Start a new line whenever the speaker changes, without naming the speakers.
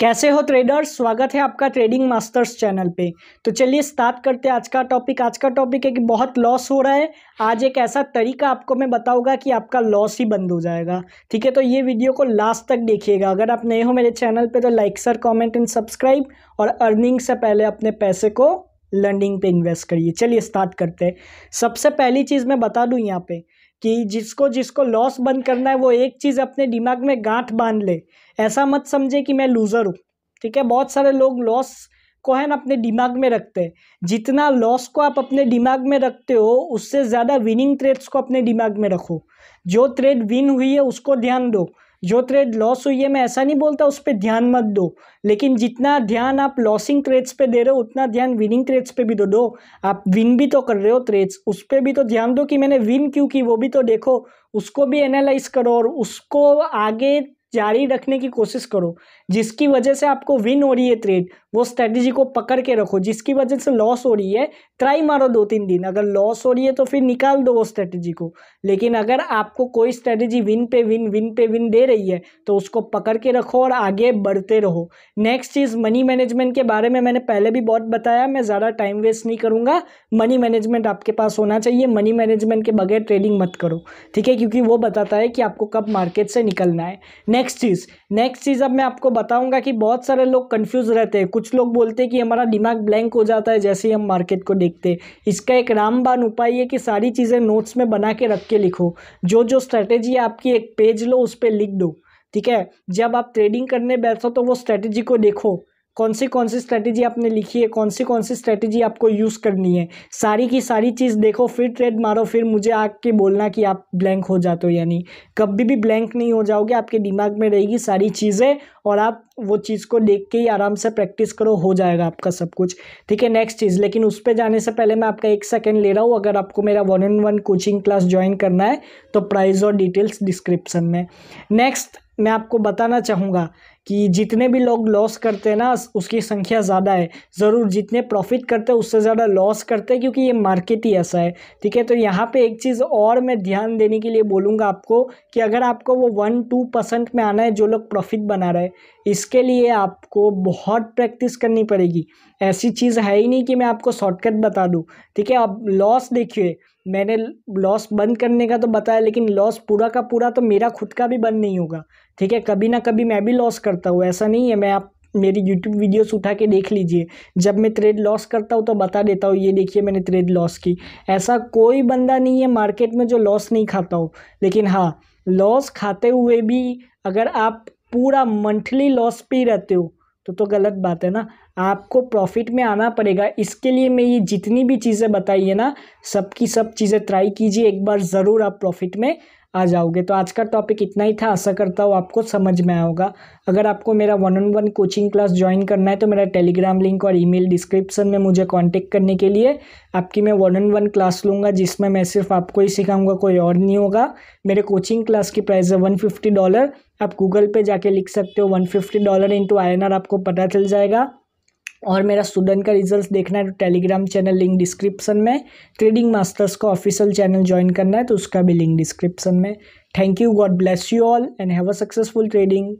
कैसे हो ट्रेडर्स स्वागत है आपका ट्रेडिंग मास्टर्स चैनल पे तो चलिए स्टार्ट करते हैं आज का टॉपिक आज का टॉपिक है कि बहुत लॉस हो रहा है आज एक ऐसा तरीका आपको मैं बताऊंगा कि आपका लॉस ही बंद हो जाएगा ठीक है तो ये वीडियो को लास्ट तक देखिएगा अगर आप नए हो मेरे चैनल पे तो like share comment and subscribe और अर्निंग से पहले अपने पैसे को लर्निंग पे इन्वेस्ट करिए चलिए स्टार्ट करते हैं सबसे पहली चीज़ मैं बता दूँ यहाँ पर कि जिसको जिसको लॉस बंद करना है वो एक चीज़ अपने दिमाग में गांठ बांध ले ऐसा मत समझे कि मैं लूज़र हूँ ठीक है बहुत सारे लोग लॉस को है ना अपने दिमाग में रखते हैं जितना लॉस को आप अपने दिमाग में रखते हो उससे ज़्यादा विनिंग ट्रेड्स को अपने दिमाग में रखो जो ट्रेड विन हुई है उसको ध्यान दो जो ट्रेड लॉस हुई है मैं ऐसा नहीं बोलता उस पर ध्यान मत दो लेकिन जितना ध्यान आप लॉसिंग ट्रेड्स पे दे रहे हो उतना ध्यान विनिंग ट्रेड्स पे भी दो तो दो आप विन भी तो कर रहे हो ट्रेड्स उस पर भी तो ध्यान दो कि मैंने विन क्यों की वो भी तो देखो उसको भी एनालाइज करो और उसको आगे जारी रखने की कोशिश करो जिसकी वजह से आपको विन हो रही है ट्रेड वो स्ट्रेटजी को पकड़ के रखो जिसकी वजह से लॉस हो रही है ट्राई मारो दो तीन दिन अगर लॉस हो रही है तो फिर निकाल दो वो स्ट्रेटजी को लेकिन अगर आपको कोई स्ट्रेटजी विन पे विन विन पे विन दे रही है तो उसको पकड़ के रखो और आगे बढ़ते रहो नेक्स्ट चीज़ मनी मैनेजमेंट के बारे में मैंने पहले भी बहुत बताया मैं ज़्यादा टाइम वेस्ट नहीं करूँगा मनी मैनेजमेंट आपके पास होना चाहिए मनी मैनेजमेंट के बगैर ट्रेडिंग मत करो ठीक है क्योंकि वो बताता है कि आपको कब मार्केट से निकलना है नेक्स्ट चीज़ नेक्स्ट चीज़ अब मैं आपको बताऊंगा कि बहुत सारे लोग कंफ्यूज रहते हैं कुछ लोग बोलते हैं कि हमारा दिमाग ब्लैंक हो जाता है जैसे ही हम मार्केट को देखते हैं इसका एक रामबान उपाय है कि सारी चीज़ें नोट्स में बना के रख के लिखो जो जो स्ट्रैटेजी है आपकी एक पेज लो उस पर लिख दो ठीक है जब आप ट्रेडिंग करने बैठो तो वो स्ट्रैटेजी को देखो कौन सी कौन सी स्ट्रैटेजी आपने लिखी है कौन सी कौन सी स्ट्रैटेजी आपको यूज़ करनी है सारी की सारी चीज़ देखो फिर ट्रेड मारो फिर मुझे आके बोलना कि आप ब्लैंक हो जाते हो यानी कभी भी ब्लैंक नहीं हो जाओगे आपके दिमाग में रहेगी सारी चीज़ें और आप वो चीज़ को देख के ही आराम से प्रैक्टिस करो हो जाएगा आपका सब कुछ ठीक है नेक्स्ट चीज़ लेकिन उस पर जाने से पहले मैं आपका एक सेकेंड ले रहा हूँ अगर आपको मेरा one on one coaching class join करना है तो प्राइस और डिटेल्स डिस्क्रिप्सन में नेक्स्ट मैं आपको बताना चाहूँगा कि जितने भी लोग लॉस करते हैं ना उसकी संख्या ज़्यादा है ज़रूर जितने प्रॉफिट करते हैं उससे ज़्यादा लॉस करते हैं क्योंकि ये मार्केट ही ऐसा है ठीक है तो यहाँ पे एक चीज़ और मैं ध्यान देने के लिए बोलूँगा आपको कि अगर आपको वो वन टू परसेंट में आना है जो लोग प्रॉफिट बना रहे इसके लिए आपको बहुत प्रैक्टिस करनी पड़ेगी ऐसी चीज़ है ही नहीं कि मैं आपको शॉर्टकट बता दूँ ठीक है अब लॉस देखिए मैंने लॉस बंद करने का तो बताया लेकिन लॉस पूरा का पूरा तो मेरा खुद का भी बंद नहीं होगा ठीक है कभी ना कभी मैं भी लॉस कर करता हूँ ऐसा नहीं है मैं आप मेरी यूट्यूब वीडियोस उठा के देख लीजिए जब मैं ट्रेड लॉस करता हूँ तो बता देता हूँ ये देखिए मैंने ट्रेड लॉस की ऐसा कोई बंदा नहीं है मार्केट में जो लॉस नहीं खाता हो लेकिन हाँ लॉस खाते हुए भी अगर आप पूरा मंथली लॉस पे रहते हो तो तो गलत बात है ना आपको प्रॉफिट में आना पड़ेगा इसके लिए मैं ये जितनी भी चीज़ें बताई है ना सब की सब चीज़ें ट्राई कीजिए एक बार ज़रूर आप प्रॉफिट में आ जाओगे तो आज का टॉपिक इतना ही था आशा करता हूँ आपको समझ में आया होगा अगर आपको मेरा one on one coaching class join करना है तो मेरा टेलीग्राम लिंक और ईमेल डिस्क्रिप्शन में मुझे कांटेक्ट करने के लिए आपकी मैं वन ऑन वन क्लास लूँगा जिसमें मैं सिर्फ आपको ही सिखाऊंगा कोई और नहीं होगा मेरे कोचिंग क्लास की प्राइस है वन फिफ्टी डॉलर आप गूगल पे जाके लिख सकते हो one fifty dollar into I N R आपको पता चल जाएगा और मेरा स्टूडेंट का रिजल्ट देखना है तो टेलीग्राम चैनल लिंक डिस्क्रिप्शन में ट्रेडिंग मास्टर्स का ऑफिशियल चैनल ज्वाइन करना है तो उसका भी लिंक डिस्क्रिप्शन में thank you God bless you all and have a successful trading